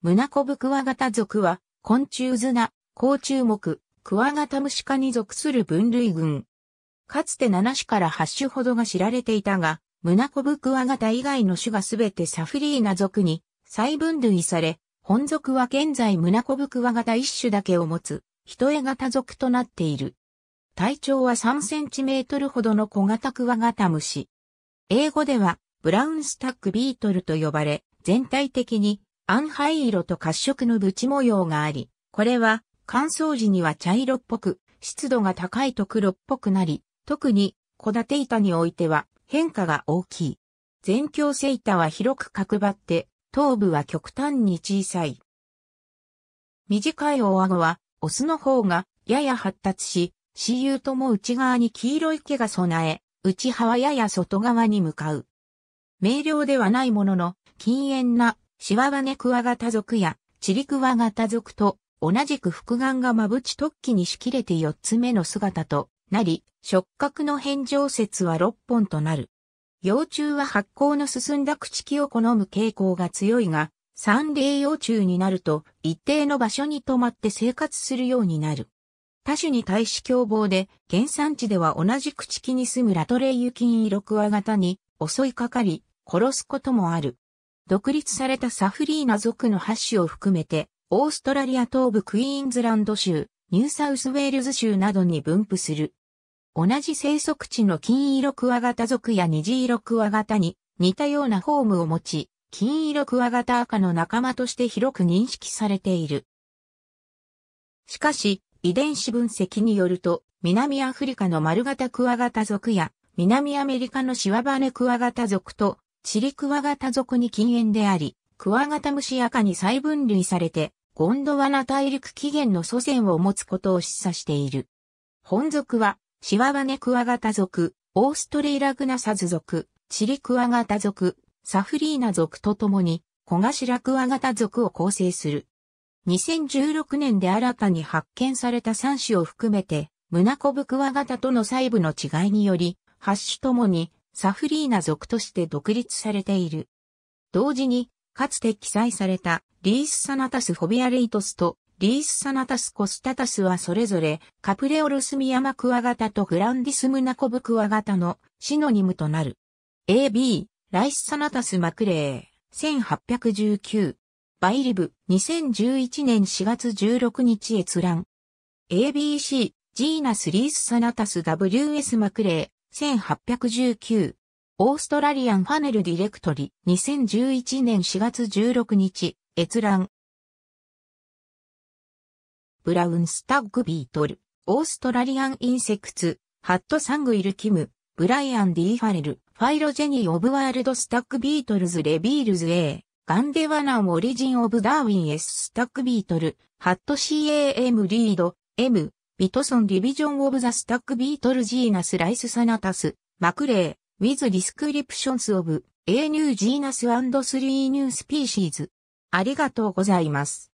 ムナコブクワガタ属は、昆虫綱、甲虫目、クワガタムシ科に属する分類群。かつて7種から8種ほどが知られていたが、ムナコブクワガタ以外の種がすべてサフリーナ属に再分類され、本属は現在ムナコブクワガタ1種だけを持つ、人絵型属となっている。体長は3センチメートルほどの小型クワガタムシ。英語では、ブラウンスタックビートルと呼ばれ、全体的に暗灰色と褐色のブチ模様があり、これは乾燥時には茶色っぽく、湿度が高いと黒っぽくなり、特に小て板においては変化が大きい。全強性板は広く角張って、頭部は極端に小さい。短い大顎は、オスの方がやや発達し、雌雄とも内側に黄色い毛が備え、内葉はやや外側に向かう。明瞭ではないものの、禁煙なシワワネクワガタ族やチリクワガタ族と同じく複眼がまぶち突起に仕切れて四つ目の姿となり、触覚の変状節は六本となる。幼虫は発酵の進んだ朽木を好む傾向が強いが、三例幼虫になると一定の場所に止まって生活するようになる。多種に対し凶暴で、原産地では同じ朽木に住むラトレイユキンイロクワガタに襲いかかり、殺すこともある。独立されたサフリーナ族の8種を含めて、オーストラリア東部クイーンズランド州、ニューサウスウェールズ州などに分布する。同じ生息地の金色クワガタ族や虹色クワガタに似たようなフォームを持ち、金色クワガタ赤の仲間として広く認識されている。しかし、遺伝子分析によると、南アフリカの丸型クワガタ族や、南アメリカのシワバネクワガタ族とチリクワガタ族に禁煙であり、クワガタムシ赤に再分類されて、ゴンドワナ大陸起源の祖先を持つことを示唆している。本族は、シワワネクワガタ族、オーストレイラグナサズ族、チリクワガタ族、サフリーナ族とともに、小頭クワガタ族を構成する。2016年で新たに発見された3種を含めて、ムナコブクワガタとの細部の違いにより、8種ともにサフリーナ族として独立されている。同時に、かつて記載されたリース・サナタス・フォビアレイトスとリース・サナタス・コスタタスはそれぞれカプレオロスミヤマクワガタとグランディスムナコブクワガタのシノニムとなる。AB、ライス・サナタス・マクレー、1819。バイリブ、2011年4月16日閲覧。ABC、ジーナス・リース・サナタス・ WS・ マクレー、1819。オーストラリアンファネルディレクトリ。2011年4月16日。閲覧。ブラウンスタッグビートル。オーストラリアンインセクツ。ハットサングイルキム。ブライアン・ディ・ファレル。ファイロジェニー・オブ・ワールド・スタッグビートルズ・レビールズ・ A。ガンデワナン・オリジン・オブ・ダーウィン・エス・スタッグビートル。ハット CAM リード。M。ビトソン・ディビジョン・オブ・ザ・スタック・ビートル・ジーナス・ライス・サナタス、マクレー、ウィズ・ディスクリプションス・オブ、A ニュー・ジーナス・アンド・スリー・ニュー・スピーシーズ。ありがとうございます。